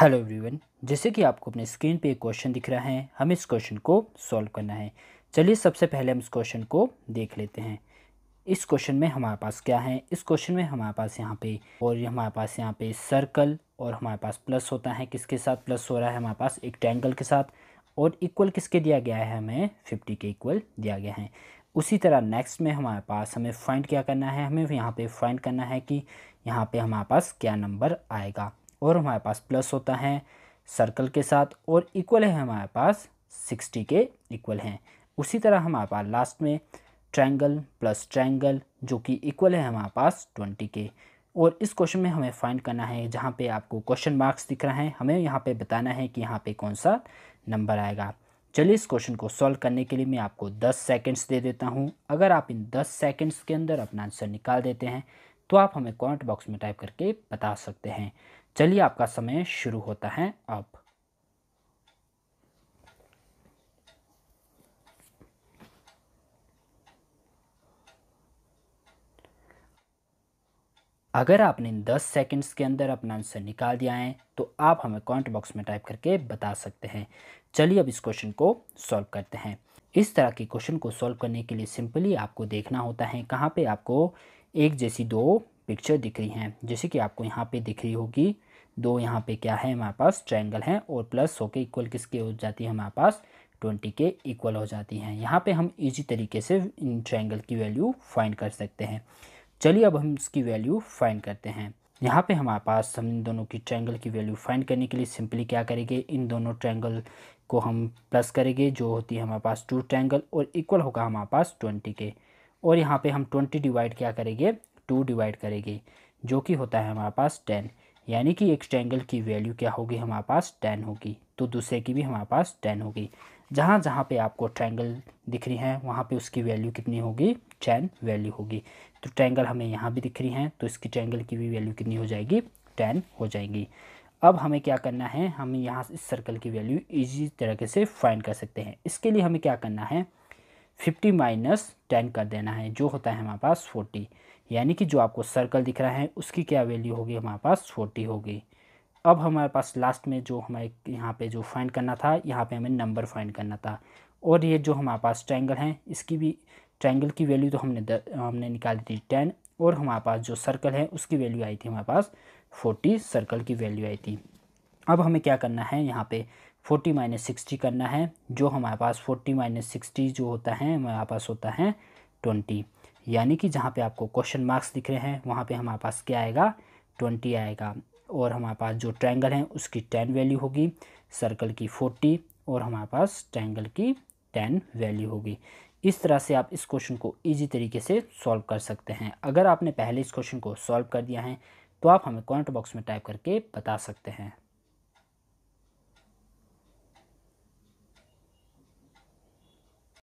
hello everyone जैसे कि आपको अपने स्क्रीन पे एक क्वेश्चन दिख रहा है हमें इस क्वेश्चन को सॉल्व करना है चलिए सबसे पहले हम इस क्वेश्चन को देख लेते हैं इस क्वेश्चन में हमारे पास क्या है इस क्वेश्चन में हमारे पास यहाँ पे और हमारे पास यहाँ पे सर्कल और हमारे पास प्लस होता है किसके साथ प्लस हो रहा है हमारे पास एक ट्रैंगल के साथ और इक्वल किसके दिया गया है हमें फिफ्टी के इक्वल दिया गया है उसी तरह नेक्स्ट में हमारे पास हमें फाइंड क्या करना है हमें यहाँ पर फाइंड करना है कि यहाँ पर हमारे पास क्या नंबर आएगा और हमारे पास प्लस होता है सर्कल के साथ और इक्वल है हमारे पास सिक्सटी के इक्वल हैं उसी तरह हमारे पास लास्ट में ट्रायंगल प्लस ट्रायंगल जो कि इक्वल है हमारे पास ट्वेंटी के और इस क्वेश्चन में हमें फाइंड करना है जहाँ पे आपको क्वेश्चन मार्क्स दिख रहा है हमें यहाँ पे बताना है कि यहाँ पे कौन सा नंबर आएगा चलिए इस क्वेश्चन को सॉल्व करने के लिए मैं आपको दस सेकेंड्स दे देता हूँ अगर आप इन दस सेकेंड्स के अंदर अपना आंसर निकाल देते हैं तो आप हमें कमेंट बॉक्स में टाइप करके बता सकते हैं चलिए आपका समय शुरू होता है अब अगर आपने 10 सेकंड्स के अंदर अपना आंसर निकाल दिया है तो आप हमें कमेंट बॉक्स में टाइप करके बता सकते हैं चलिए अब इस क्वेश्चन को सॉल्व करते हैं इस तरह के क्वेश्चन को सॉल्व करने के लिए सिंपली आपको देखना होता है कहाँ पे आपको एक जैसी दो पिक्चर दिख रही हैं जैसे कि आपको यहाँ पे दिख रही होगी दो यहाँ पे क्या है हमारे पास ट्रायंगल है और प्लस सौ के इक्वल किसके हो जाती है हमारे पास ट्वेंटी के इक्वल हो जाती हैं यहाँ पे हम इजी तरीके से इन ट्रायंगल की वैल्यू फाइंड कर सकते हैं चलिए अब हम इसकी वैल्यू फाइंड करते हैं यहाँ पे हमारे पास हम इन दोनों की ट्रायंगल की वैल्यू फाइंड करने के लिए सिंपली क्या करेंगे इन दोनों ट्रायंगल को हम प्लस करेंगे जो होती है हमारे पास टू ट्रैंगल और इक्वल होगा हमारे पास ट्वेंटी के और यहाँ पे हम ट्वेंटी डिवाइड क्या करेंगे टू डिवाइड करेंगे जो कि होता है हमारे पास टेन यानी कि एक ट्रैंगल की वैल्यू क्या होगी हमारे पास टेन होगी तो दूसरे की भी हमारे पास टेन होगी जहाँ जहाँ पे आपको ट्रैंगल दिख रही है वहाँ पे उसकी वैल्यू कितनी होगी टेन वैल्यू होगी तो ट्रैंगल हमें यहाँ भी दिख रही है तो इसकी ट्रैंगल की भी वैल्यू कितनी हो जाएगी टेन हो जाएगी अब हमें क्या करना है हम यहाँ इस सर्कल की वैल्यू इजी तरीके से फाइंड कर सकते हैं इसके लिए हमें क्या करना है फिफ्टी माइनस टेन कर देना है जो होता है हमारे पास फोर्टी यानी कि जो आपको सर्कल दिख रहा है उसकी क्या वैल्यू होगी हमारे पास फोर्टी होगी अब हमारे पास लास्ट में जो हमें यहाँ पे जो फाइंड करना था यहाँ पे हमें नंबर फाइंड करना था और ये जो हमारे पास ट्रायंगल हैं इसकी भी ट्रायंगल की वैल्यू तो हमने द, हमने निकाली थी टेन और हमारे पास जो सर्कल है उसकी वैल्यू आई थी हमारे पास फोर्टी सर्कल की वैल्यू आई थी अब हमें क्या करना है यहाँ पे फोर्टी माइनस सिक्सटी करना है जो हमारे पास फोर्टी माइनस सिक्सटी जो होता है हमारे पास होता है ट्वेंटी यानी कि जहाँ पे आपको क्वेश्चन मार्क्स दिख रहे हैं वहाँ पे हमारे पास क्या आएगा ट्वेंटी आएगा और हमारे पास जो ट्रैंगल है उसकी टेन वैल्यू होगी सर्कल की फोर्टी और हमारे पास ट्रैंगल की टेन वैल्यू होगी इस तरह से आप इस क्वेश्चन को इजी तरीके से सॉल्व कर सकते हैं अगर आपने पहले इस क्वेश्चन को सॉल्व कर दिया है तो आप हमें कमेंट बॉक्स में टाइप करके बता सकते हैं